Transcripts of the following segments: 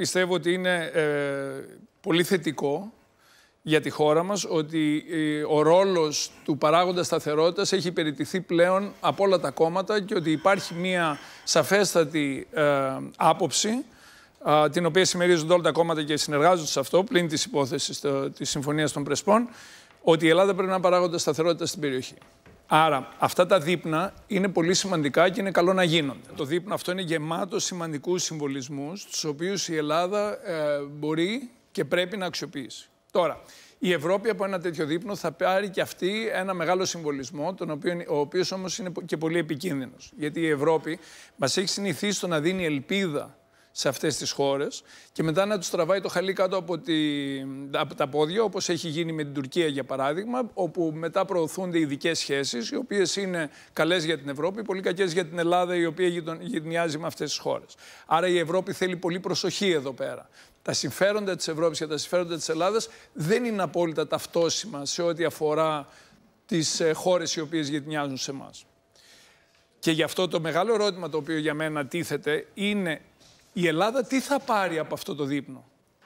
πιστεύω ότι είναι ε, πολύ θετικό για τη χώρα μας ότι ε, ο ρόλος του παράγοντας σταθερότητας έχει περιτηθεί πλέον από όλα τα κόμματα και ότι υπάρχει μία σαφέστατη ε, άποψη την οποία συμμερίζονται όλα τα κόμματα και συνεργάζονται σε αυτό πλην της υπόθεσης της Συμφωνίας των Πρεσπών ότι η Ελλάδα πρέπει να παράγοντας σταθερότητας στην περιοχή. Άρα, αυτά τα δείπνα είναι πολύ σημαντικά και είναι καλό να γίνονται. Το δείπνο αυτό είναι γεμάτος σημαντικούς συμβολισμούς, τους οποίους η Ελλάδα ε, μπορεί και πρέπει να αξιοποιήσει. Τώρα, η Ευρώπη από ένα τέτοιο δείπνο θα πάρει και αυτή ένα μεγάλο συμβολισμό, τον οποίο, ο οποίος όμως είναι και πολύ επικίνδυνος. Γιατί η Ευρώπη μας έχει συνηθίσει στο να δίνει ελπίδα σε αυτές τις χώρες και μετά να τους τραβάει το χαλί κάτω από, τα πόδια όπως έχει γίνει με την Τουρκία για παράδειγμα όπου μετά προωθούνται ειδικές σχέσεις οι οποίες είναι καλές για την Ευρώπη, πολύ κακές για την Ελλάδα η οποία γειτονιάζει με αυτές τις χώρες. Άρα η Ευρώπη θέλει πολύ προσοχή εδώ πέρα. Τα συμφέροντα της Ευρώπης και τα συμφέροντα της Ελλάδας δεν είναι απόλυτα ταυτόσιμα σε ό,τι αφορά τις ε, χώρες οι οποίες γειτονιάζουν σε εμάς. Και γι' αυτό το μεγάλο ερώτημα το οποίο για μένα τίθεται είναι η Ελλάδα τι θα πάρει από αυτό το δείπνο.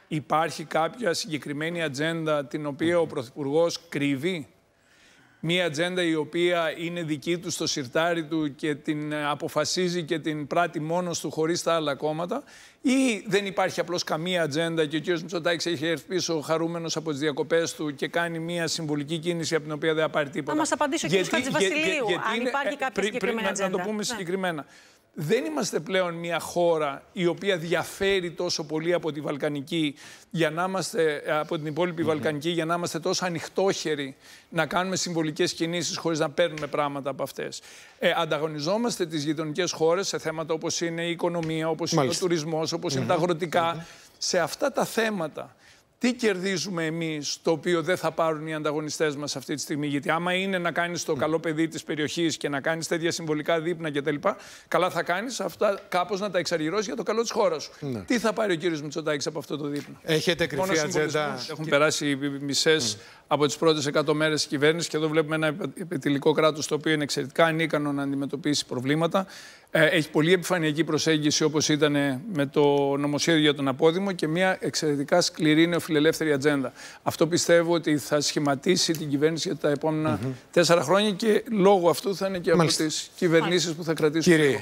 Υπάρχει κάποια συγκεκριμένη ατζέντα την οποία ο Πρωθυπουργός κρύβει. Μία ατζέντα η οποία είναι δική του στο σιρτάρι του και την ε, αποφασίζει και την πράττει μόνος του χωρίς τα άλλα κόμματα ή δεν υπάρχει απλώς καμία ατζέντα και ο κ. Μητσοτάκης έχει έρθει πίσω χαρούμενος από τις διακοπές του και κάνει μία συμβολική κίνηση από την οποία δεν θα πάρει τίποτα. Να μας απαντήσει ο κ. Χατζηβασιλείου, αν υπάρχει ε, κάποια συγκεκριμένη ατζέντα. Να το πούμε ναι. συγκεκριμένα δεν είμαστε πλέον μια χώρα η οποία διαφέρει τόσο πολύ από τη Βαλκανική για να είμαστε, από την υπόλοιπη Βαλκανική για να είμαστε τόσο ανοιχτόχεροι να κάνουμε συμβολικές κινήσεις χωρίς να παίρνουμε πράγματα από αυτές. Ε, ανταγωνιζόμαστε τις γειτονικές χώρες σε θέματα όπως είναι η οικονομία, όπως είναι ο τουρισμός, όπως είναι τα αγροτικα Σε αυτά τα θέματα τι κερδίζουμε εμείς το οποίο δεν θα πάρουν οι ανταγωνιστές μας αυτή τη στιγμή. Γιατί άμα είναι να κάνεις το mm. καλό παιδί της περιοχής και να κάνεις τέτοια συμβολικά δείπνα κτλ., καλά θα κάνεις αυτά κάπως να τα εξαργυρώσεις για το καλό της χώρας σου. Ναι. Τι θα πάρει ο κύριος Μητσοτάκης από αυτό το δείπνο. Έχετε κρυφτεί ατζέντα. Έχουν περάσει μισές mm. από τις πρώτες 100 μέρες της κυβέρνησης και εδώ βλέπουμε ένα επιτελικό κράτος το οποίο είναι εξαιρετικά ανίκανο να αντιμετωπίσει προβλήματα. Ε, έχει πολύ επιφανειακή προσέγγιση όπως ήταν με το νομοσχέδιο για τον απόδημο και μια εξαιρετικά σκληρή νεοφιλελεύθερη ατζέντα. Αυτό πιστεύω ότι θα σχηματίσει την κυβέρνηση για τα επόμενα τέσσερα χρόνια και λόγω αυτού θα είναι και από τις κυβερνήσεις που θα κρατήσουν.